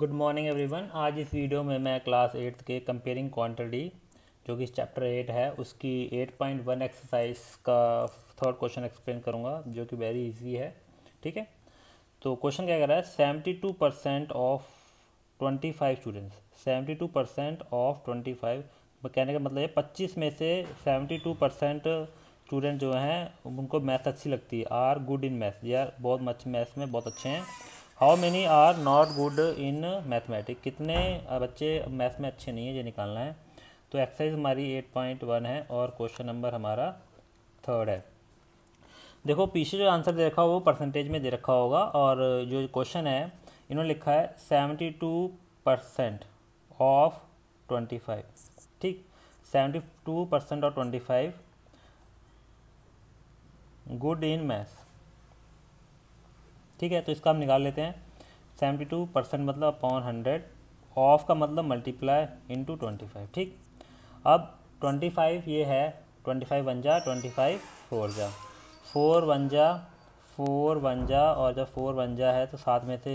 good morning everyone आज इस video में मैं क्लास एट्थ के कंपेयरिंग क्वांटिटी जो कि चैप्टर एट है उसकी एट पॉइंट वन एक्सरसाइज का थर्ड क्वेश्चन एक्सप्लेन करूँगा जो कि वेरी इजी है ठीक है तो क्वेश्चन क्या कह रहा है seventy two percent of twenty five students seventy two percent of twenty five कहने का मतलब है पच्चीस में से सेवेंटी टू परसेंट स्टूडेंट जो हैं उनको मैथ अच्छी लगती है आर गुड इन मैथ यार बहुत मच मैथ्स में बहुत अच्छे हैं how many are not good in mathematic कितने बच्चे मैथ में अच्छे नहीं है ये निकालना है तो एक्सरसाइज हमारी एट पॉइंट वन है और क्वेश्चन नंबर हमारा थर्ड है देखो पीछे जो आंसर दे रखा हो वो परसेंटेज में दे रखा होगा और जो क्वेश्चन है इन्होंने लिखा है seventy two percent of twenty five ठीक seventy two percent of twenty five good in math ठीक है तो इसका हम निकाल लेते हैं सेवेंटी टू परसेंट मतलब अपॉन हंड्रेड ऑफ का मतलब मल्टीप्लाई इंटू ट्वेंटी फाइव ठीक अब ट्वेंटी फाइव ये है ट्वेंटी फाइव वन जा ट्वेंटी फाइव फोर जा फोर वन जा फोर वन जा और जब फोर वन जा है तो सात में से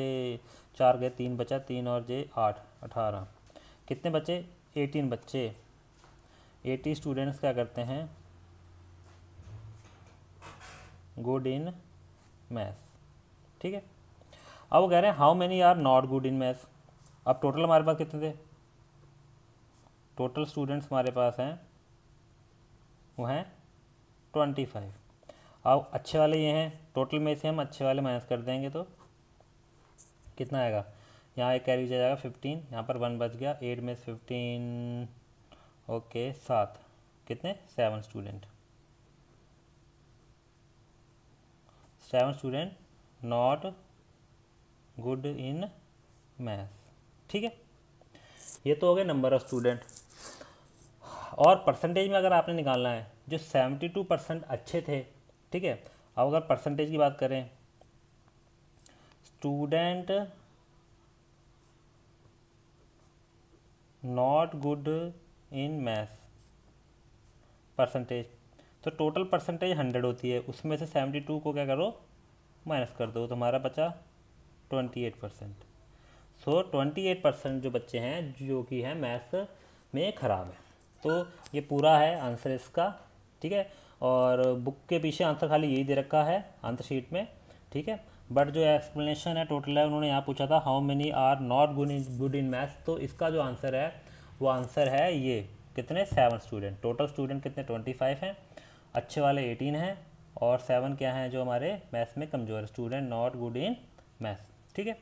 चार गए तीन बचा तीन और जे आठ अठारह कितने बच्चे एटीन बच्चे एटी स्टूडेंट्स क्या करते हैं गुड इन मैथ ठीक है अब वो कह रहे हैं how many are not good in maths अब टोटल हमारे पास कितने थे टोटल स्टूडेंट्स हमारे पास हैं वो हैं ट्वेंटी फाइव अब अच्छे वाले ये हैं टोटल में से हम अच्छे वाले माइनस कर देंगे तो कितना आएगा यहाँ एक कैरी जाएगा फिफ्टीन यहाँ पर वन बच गया एट में फिफ्टीन ओके सात कितने seven student seven student not good in math ठीक है ये तो हो गए नंबर ऑफ स्टूडेंट और परसेंटेज में अगर आपने निकालना है जो सेवेंटी टू परसेंट अच्छे थे ठीक है अब अगर परसेंटेज की बात करें student not good in math percentage तो टोटल परसेंटेज हंड्रेड होती है उसमें से सेवेंटी टू को क्या करो माइनस कर दो तो हमारा बचा twenty eight percent so twenty eight percent जो बच्चे हैं जो कि हैं मैथ्स में ख़राब है तो ये पूरा है आंसर इसका ठीक है और बुक के पीछे आंसर खाली यही दे रखा है आंसर शीट में ठीक है बट जो एक्सप्लेनेशन है टोटल है उन्होंने यहाँ पूछा था how many are not good in good in maths तो इसका जो आंसर है वो आंसर है ये कितने सेवन स्टूडेंट टोटल स्टूडेंट कितने ट्वेंटी फाइव हैं अच्छे वाले एटीन हैं और सेवन क्या हैं जो हमारे मैथ्स में कमज़ोर student not good in maths ठीक है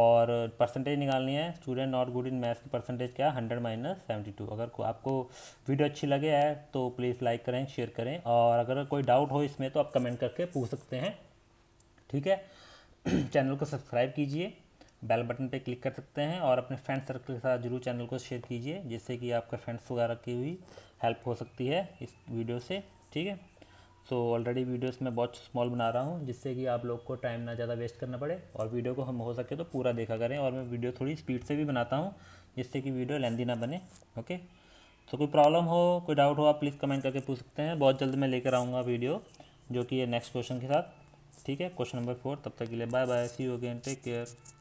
और परसेंटेज निकालनी है student not good in maths की परसेंटेज क्या है हंड्रेड माइनस सेवेंटी टू अगर आपको वीडियो अच्छी लगे है तो प्लीज़ लाइक करें शेयर करें और अगर कोई डाउट हो इसमें तो आप कमेंट करके पूछ सकते हैं ठीक है चैनल को सब्सक्राइब कीजिए बेल बटन पे क्लिक कर सकते हैं और अपने फ्रेंड सर्कल के साथ जरूर चैनल को शेयर कीजिए जिससे कि आपके फ्रेंड्स वगैरह की हुई हेल्प हो सकती है इस वीडियो से ठीक है सो ऑलरेडी वीडियोस मैं बहुत स्मॉल बना रहा हूँ जिससे कि आप लोग को टाइम ना ज़्यादा वेस्ट करना पड़े और वीडियो को हम हो सके तो पूरा देखा करें और मैं वीडियो थोड़ी स्पीड से भी बनाता हूँ जिससे कि वीडियो लेंदी ना बने ओके तो कोई प्रॉब्लम हो कोई डाउट हो आप प्लीज़ कमेंट करके पूछ सकते हैं बहुत जल्द मैं लेकर आऊँगा वीडियो जो कि है नेक्स्ट क्वेश्चन के साथ ठीक है क्वेश्चन नंबर फोर तब तक के लिए bye bye see you again take care